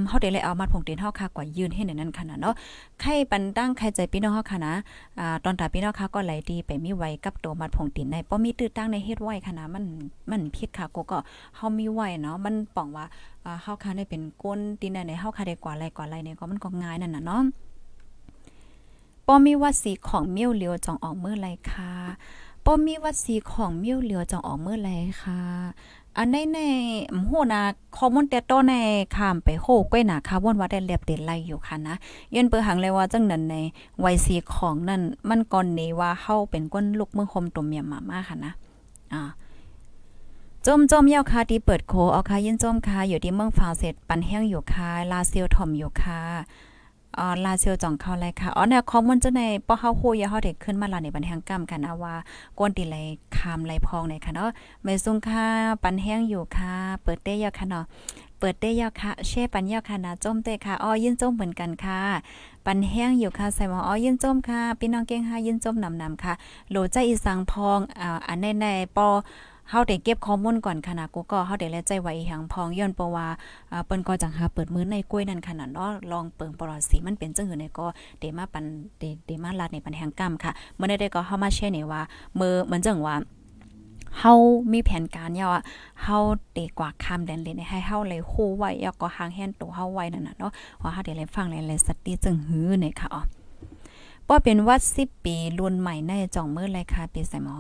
เฮาได้เลยเอามาผงเตีนเฮาค่ะกว่ายืนให้ในนั้นค่ะนเนาะใครปันตั้งใครใจพี่น้องเฮาค่ะนะอ่าตอนตาพี่น้องค่ะก็ไหลดีไปมีไว้กับตัวมาผงเตีนในป้อมีตื้อตั้งในเฮ็ดไว้ค่ะนะมันมันพิดค่ะกูก็เฮามีไว้เนาะมันป้องว่าอ่าเฮาค่ะได้เป็นก้นตีนในเฮาค่ะได้กว่าไรกว่าไรเนี่ยก็มันก็ง่ายนั่นน่ะเนาะป้อมีวัาสีของเมี่ยวเหลียวจองออกเมื่อไรคะป้อมีวัาสีของเมี่ยวเหลียวจองออกเมื่อไรคะอันในในโหนะคอมอนเตโตในข้ามไปโหก้อยหนาค่ะว่นว่าได้เรียบเด่นไรอยู่ค่ะนะยันเปิดหังเลยว่าจังนั้นในวัยสีของนั่นมันก่อนนี้ว่าเข้าเป็นก้นลูกเมือคมตุ่มเมียมามาค่ะนะอ่าจมจมเยาคาที่เปิดโคเอาคายินจมคาอยู่ที่เมืองฟาวเซตปันแห้งอยู่คาลาเซียวถมอยู่ค่ะอ๋อลาเซียวจ่องเข้าเลยค่ะอ๋อเนี่ยคอมมอนจะในป้อเฮาโฮยาเฮาเด็กขึ้น มาลาในบันแห่งกรรมกันนะว่าก้นตีไรคามไรพองใน ค่ะเนาะไม่ซุ่งค่ะปันแห้งอยู่ ค่ะ เปิดเต้ยาค่ะเนาะเปิดเต้ยาค่ะเช่ปันยาค่ะนะจมเต้ค่ะอ๋อยื่นจมเหมือนกันค่ะปันแห้งอยู่ค่ะใส่หมออ๋อยื่นจมค่ะพี่น้องเก้งค่ะยื่นจมนำนำค่ะโหลใจอีสังพองอ่าอันในในปอเฮาได้เก็บข้อมูลก่อนค่ะนะกูก็เฮาได้และใจไว้หังพองย้อนเพราะว่าเปิ้นก็จังหาเปิดมือในกล้วยนั่นขนาดเนาะลองเปิงปลอดสี มันเป็นจังหือในก็เดมาปันเดมาลาดในปันแห่งกรรมค่ะเมื่อได้ก็เฮามาแชร์นี่ว่ามือเหมือนจังว่าเฮามีแผนการยวอ่าเฮาเด็กกว่าคำแดนเลนให้เฮาเลยู่ไว้ยาก็หางแฮนตัวเฮาไว้นั่นน่ะเนาะว่าเฮาได้เลยฟังเลยสติจึงหือเนี่ยค่ะอ๋อป่อเป็นวัด10ปีรุ่นใหม่ในจ่องมือเลยค่ะปีใส่หมอ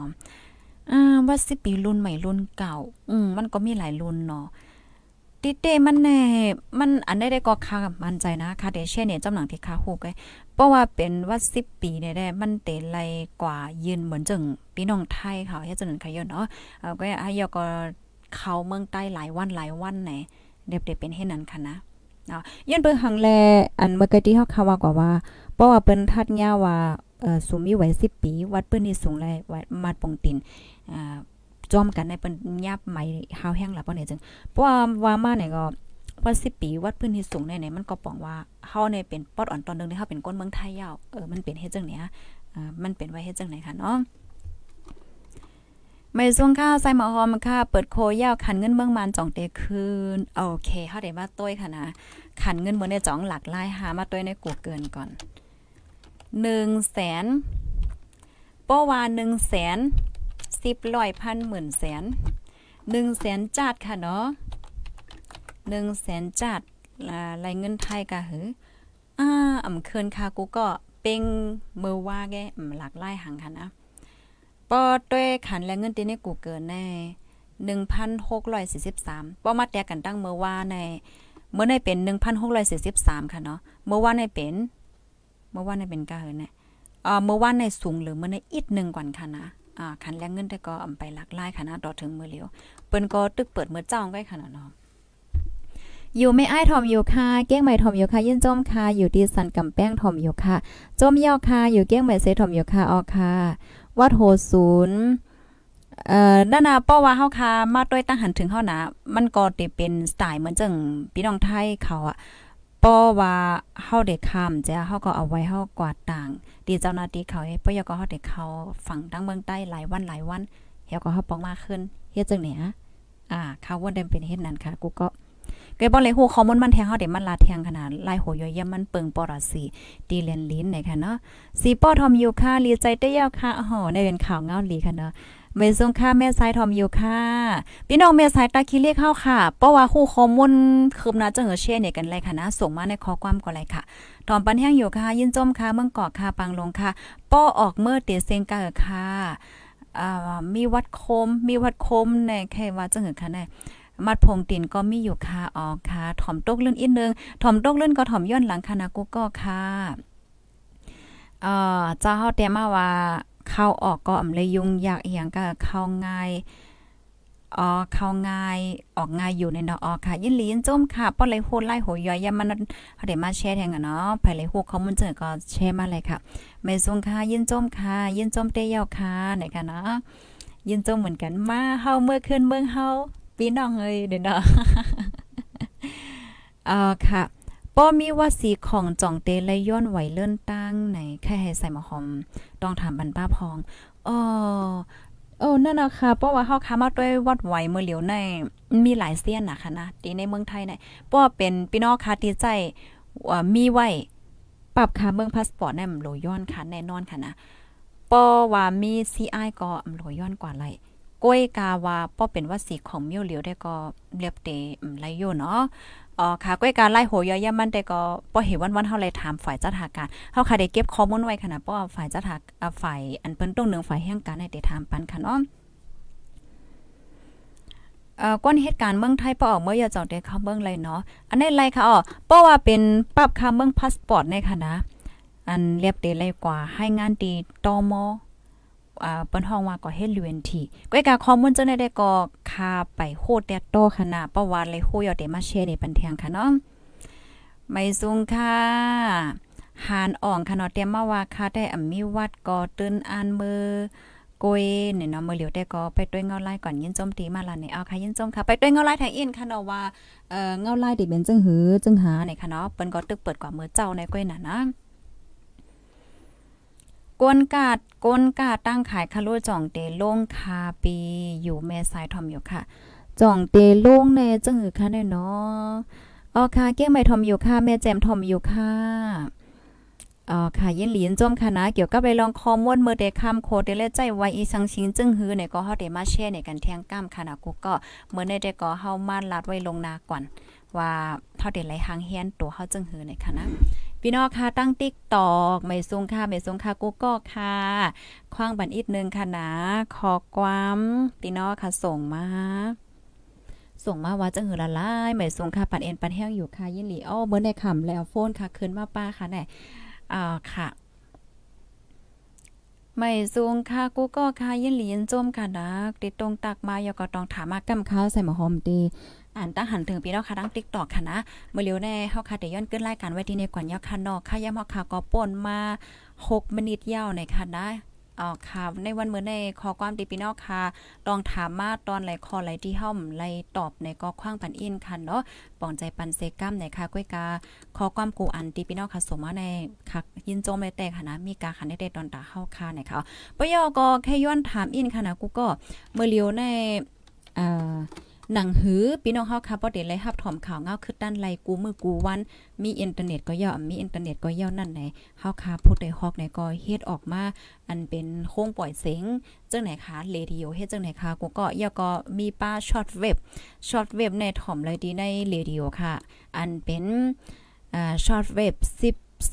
อ่าว่าสิปีรุ่นใหม่รุ่นเก่า อืม มันก็มีหลายรุ่นเนาะติเตมันแน่ มันอันได้ได้ก็ค่บมั่นใจนะ ค่ะเดเช่เนี่ยจำหนังที่ค่าฮูกไอเพราะว่าเป็นว่าสิบปีเนี่ยได้ มันเตไลกว่า ยืนเหมือนจึงพี่น้องไทยเขาเฮ็ดจนขนยัอนเนาะก็ให้ยอก็เขาเมืองใต้หลายวันหลายวันไหนเด็บๆเป็นเฮ็ดนั้นค่ะนะเนาะย้อนเบิ่งหังแลอันเมื่อกี้ที่เฮาคาว่ากว่าว่า เพราะว่าเปิ้นทัดย่าว่าเออสูมีไว้10ปี วัดเปิ้นนี่สูงเลยวัดมาดปงตินจอมกันในเป็นยับใหม่ฮาวแห้งหลัปอเนี่ยจึงเพราะว่าวามาเนี่ยก็ว่าสิปีวัดพื้นที่สูงในไหนมันก็ปองว่าเฮาในเป็นปอดอ่อนตอนนึงได้เฮาเป็นก้นเมืองไทยยาวเออมันเป็นเฮ็ดจังเนี้ยอ่ามันเป็นไว้เฮ็ดจังไหนค่ะเนาะไม่ส่งข้าใส่หมอหอมค่ะเปิดโคยาวขันเงินเมืองมันจ่องเตคืนโอเคเฮาได้มาต้วยค่ะนะขันเงินเมืองในจ่องหลักหลายหามาต้วยในกูเกินก่อน1 0 0 0 0 0ป้อวา1 0 0 0 0สิบร้อยพันหมื่นแสนหนึ่งแสนจาดค่ะเนาะหนึ่งแสนจาดลายเงินไทยกะหืออ่าอ่ำเคินค่ะกูก็เป็งเมื่อว่าแกหลักไล่หังค่ะนะปอตัวยขันและเงินตีนี่กูเกินแน่หนึ่งพันหกร้อยสี่สิบสามปอมาแตกกันตั้งเมื่อว่าในเมื่อในเป็นหนึ่งพันหกร้อยสี่สิบสามค่ะเนาะเมื่อว่าในเป็น เมื่อว่าในเป็นกะเหอนเนี่ยเมื่อว่าในสูงหรือเมื่อในอิดหนึ่งก่อนค่ะนะอ่าคันแลงเงินแต่ก็อำไปหลักหลายค่ะนะดอถึงมือเลียวเปิ้นก็ตึกเปิดมือเจ้าไว้ค่ะเนาะอยู่ไม่อ้ายทอมอยู่ค่ะเก้งใหม่ทอมอยู่ค่ะยินจมค่ะอยู่ที่สันกำแป้งทอมอยู่ค่ะจมยอวค่ะอยู่เก้งใหม่เซทอมอยู่ค่ะออค่ะ วัดโหศูนย์เอ่อนานาป้อว่าเฮาค่ะมาด้วยตั้งหันถึงเฮานะมันก็ติเป็นสไตล์เหมือนจังพี่น้องไทยเขาอะพ้อว่าเฮาได้ค้ำจ้ะเฮาก็เอาไว้เฮากวาดต่างตีเจ้าหน้าที่เขาให้ปอยก็เฮาได้เขาฝั่งทั้งเมืองใต้หลายวันหลายวันเฮาก็เฮาปองมากขึ้นเฮ็ดจังเหนฮะอ่า เขาวว่าเดมเป็นเฮ็ดนั้นค่ะ กูก็ก็บ่เลยฮู้ข้อมูลมันแทงเฮาได้มันลาแทงขนาดลายโหย่อยยมันเปิงปอราสีตีเลนลิ้นไหนค่ะเนาะสีป้อทอมอยู่ค่ะลีใจเตี้ยค่ะอ๋อในเป็นข่าวเงาลีค่ะเนาะเมซงค่าแม่สายทอมอยู่ค่ะพี่น้องแม่สายตาคิเยกเข้าค่ะเพราะว่าคู่ข้อมูลคืบหน้าจะเหอเช่เนี่ยกันเลยค่ะนะส่งมาในข้อความก็เลยค่ะทอมปันแห้งอยู่ค่ะยินจมค่ะเมืองกอกค่ะปังลงค่ะป้อออกเมื่อเตียเซงกาค่ะมีวัดคมมีวัดคมในแค่ว่าจะเหอค่ะในมัดพงตินก็มีอยู่ค่ะออกค่ะถอมตกเลื่อนอีกนึงถอมตกเลื่อนก็ถอมย้อนหลังคณะกูก็ค่ะเอ่อเจ้าเฮาเตมาว่าเข้าออกก็อำเลยยุ่งยากเอียงก็เข้าง่ายออเข้าง่ายออกง่ายอยู่ในเนาะออค่ะ ยินลียินจมค่ะป้อเลยโหดไล่โหยอยยามันเขาดมาแชร์แทงอ่ะเนาะไปเลยโหเขามันเจอก็แชร์มาเลยค่ะไม่ซุงค่ะยินจมค่ะยินจมเตยาค่ะไหนกันเนาะยินจมเหมือนกันมาเฮาเมื่อคืนเมืองเฮาพี่น้องเอ้ยเด้อเนาะอออค่ะป้อมีว่าสีของจ่องเตเลย้อนไหวเลื่อนตั้งไหนแค่ให้ใส่มะหอม ต้องถามบรรป้าพองอ๋อโอ้นั่นนะคะเพราะว่าเฮาค้ามาด้วยวัดไหวเมื่อเหลียวใน มีหลายเสี้ยนนะคะนะตีในเมืองไทยเนี่ยป้อเป็นพี่น้องค่ะที่ใจมีไว้ ปรับค่าเมืองพาสปอร์ตเนี่ยมโลย้อน ค่ะ แน่ นอน ค่ะนะ ป้อว่ามีไอก็อำโลย้อนกว่าไรก้อยกาว่าป้อเป็นว่าสีของเมียวเหลียวได้ก็เรียบเตไหลอยู่เนาะอ๋อค่ะก้อยการไล่โหยอย่ามันแต่ก็ป้อเห็นวันวันเฮาเลยถามฝ่ายจัดหาการเฮาค่ะได้เก็บข้อมูลไว้ขนาดป้อฝ่ายจัดหาฝ่ายอันเปิ้นตรงเนึงฝ่ายแห่งการให้ได้ถามปันค่ะเนาะเอ่อก้นเหตุการณ์เมืองไทยป้อออกเมื่อยาจอาได้เข้าเมืองเลยเนาะอันนี้ไรค่ะอ๋อป้อว่าเป็นปรับค่าเมืองพาสปอร์ตในค่ะนะอันเรียบเดเลยกว่าให้งานดีตมเปิ้นห้องว่าก็เฮ็ดลิเวนทีก้อยกาข้อมูลจังไดได้ก็คาไปโคแต่โตขนาดประวัติเลยโคยอเตมาแชร์ในปันแทงค่ะ เนาะไม่สูงค่ะ หาน อ่องขนาดเตรียมมาว่าค่ะได้อมี วัดก็ตื่นอ่าน มือกุยเนี่ยเนาะมือเหลียวได้ก็ไปด้วยเงาไล่ก่อนยินจมตีมาละในี่เอาค่ะยินจมค่ะไปด้วยเงาไล่ทางอินค่ะเนาะว่าเอ่อเงาไล่ดิเป็นจังหือจังหาเนี่ยค่ะเนาะเปิ้นก็ตึกเปิดกว่ามือเจ้าในก้อยน่ะนะก้นกาดก้นกาดตั้งขายคาโลจ่องเตลงคาปี อยู่แม่สายทอมอยู่ค่ะ จ่องเตลงในจังหือค่ะเนาะอ๋อค่ะเก้งใบม่ทอมอยู่ค่ะแม่แจมทอมอยู่ค่ะอ๋อค่ะเย็นหลีนจมคณะเกี่ยวกับไปลองคอมวนเมื่อเดคำโคเดเลใจไวอีสังชิงจึงหือในก็เฮาได้มาแชร์ในกันแทงก้ามคณะกูก็เมื่อในได้ก็เฮามาลัดไว้ลงนาก่อน ว่าเ่าเด้ไหลหางเฮียนตัวเฮาจึงหือในคณะพี่น้องค่ะตั้งติ๊กตอกไม่ซุงค่ะไม่ซุงค่ะกูก็ค่ะคว้าง บันอีกนึงค่ะนะขอความพี่น้องค่ะส่งมา ส่งมาว่าจะ หือละลายหม่ซุงค่ะ ปันเอ็นปันแห้ง อยู่ค่ะยินหลีอ้อเมื่อในคำแล้วโฟนค่ะคืนมาป้าค่ะ แน่อ่าค่ะไม่ซูงค่ะกูก็ค่ะยินหลียินจมค่ะนะติดตรงตักมาอย่าก็ต้องถามมากำข้าวใส่หมอหอมดีอ่านตั้งหันถึงพี่น้องค่ะทั้งติ๊กตอกค่ะนะ เมื่อเร็วแน่เฮาค่ะเดี๋ยวย้อนขึ้นรายการไว้ที่ในก่อนยาอค่ะนอกค่ะย่อมฮาค่ะก็ป่นมา6มินิทยาวในค่ะนะ อ๋อค่ะ ในวันเมื่อในขอความดีพี่น้องค่ะลองถามมาตอนไหลคอไหลที่ห้อมไหลตอบในก็คว้างปันอินค่ะเนาะปองใจปันเซกัมในค่ะก้วยกาขอความกูอันดีพี่น้องค่ะสมมาในค่ะยินโจมใ่แต่ค่ะนะ มีกาค่ะในแต่ตอนตาเข้าค่ะในค่ะปยอก็แค่ย้อนถามอินค่ะนะ กูก็เมื่อเลียวในเอ่อหนังหือพี่น้องเฮาค่ะบ่ได้ไลยรับถอมข่าวเงาคือด้านไลกูมือกูวันมีอินเทอร์เน็ตก็ย่อมีอินเทอร์เน็ตก็ย่อนั่นไหนเฮาค่ะพูดใดฮอกไหนก็เฮ็ดออกมา อันเป็นโค้งปล่อยเสียงจังไหนคะเรดิโอเฮ็ดจังไหนคะกูก็ย่อก็มีป้าช็อตเว็บช็อตเว็บในถอมเลยดีในเรดิโอค่ะอันเป็นอ่าช็อตเว็บ10 17.730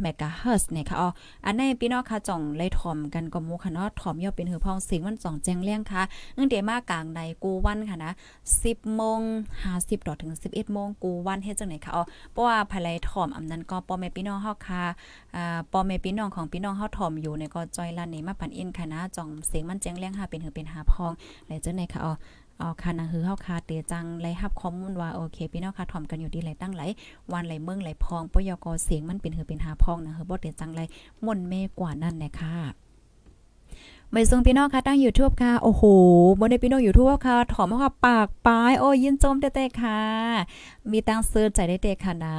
เมกะเฮิรตซ์เนี่ยค่ะอ๋ออันในพี่น้องค่ะ จ่องเลยถ่อมกัน ก็มูค่ะเนาะถ่อมย่อเป็นหือพองสิงมันจ่องแจ้งเลี้ยงค่ะเนื่องเดมากกลางในกู วัน ค่ะ นะ10โมง50ดอถึง11โมงกูวันเฮ็ดจังไหนค่ะอ๋อเพราะว่าภายไลถ่อมอำนั้นก็ป้อแม่พี่น้องเฮาค่ะ อ่าป้อแม่พี่น้องของพี่น้องเฮาถ่อมอยู่ในก็จอยลันนี่มาปันอินค่ะนะจ่องเสียงมันแจ้งเลี้ยงค่ะเป็นหือเป็นหาพองเลยจังไหนค่ะอ๋อเอาค่ะนะฮือเฮาคาเตจังไลรับข้อมูลว่าโอเคพี่น้องค่ะถ่อมกันอยู่ดี ไรตั้งไหลวันไหลเมืองไหลพองปยกเสียงมันเป็นหือเป็นหาพองนะเฮอบ่เตจังไรม่นเมกว่านั่นแหละค่ะไม่ทรงพี่น้องค่ะตั้งยูท่วค่ะโอ้โหบนในพี่น้องยูท่วค่ะถอมค่ะปากปลายโอ้ยินจมเตะค่ะ มีตั้งเซิร์ชใจได้เตะค่ะนะ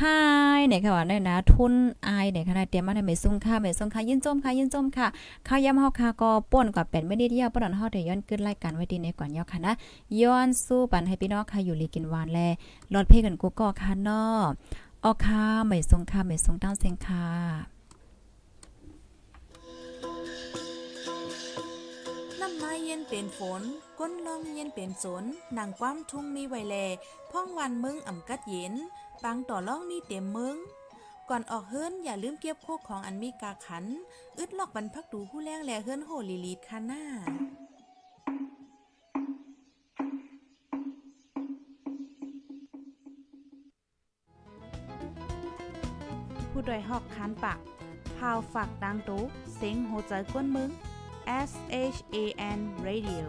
ห้าไเนี่ยค่ะว่าไดนะ ทุนไอเนี่ยค่ะเตรียมมาให้ไมซุ่งค่ะไมซุ่งค่ะยินจมค่ะยินจมค่ะข้าวยำเฮาค่ะก็ป่นกว่าแปดไม่ได้เดียวปอนเฮาเดย้อนขึ้นรายการไว้ดีในก่อนยอค่ะนะย้อนสู้ปันให้พี่น้องค่ะอยู่ลีกินหวานแลรอดเพ่กันกูก็ค่ะนาะออค่ะไม่ซุ่งค่ะไม่ซุ่งตั้งเซงค่ะน้ำไม้เย็นเป็นฝนก้นลองเย็นเป็นสนนางความทุ่งมีไวแลพ่องวันมึง อ่ำกัดเย็นปังต่อล่องมีเต็มมึง ก่อนออกเฮิรนอย่าลืมเก็บโคกของอันมีกาขัน อึดลอกบรรพักดูผู้แรงแลเฮิรนโหลีลีดคาหน้าผู้ดยหอกคันปาก พาวฝากดังตุ้เซ็งโหใจกวนมึง S H A N Radio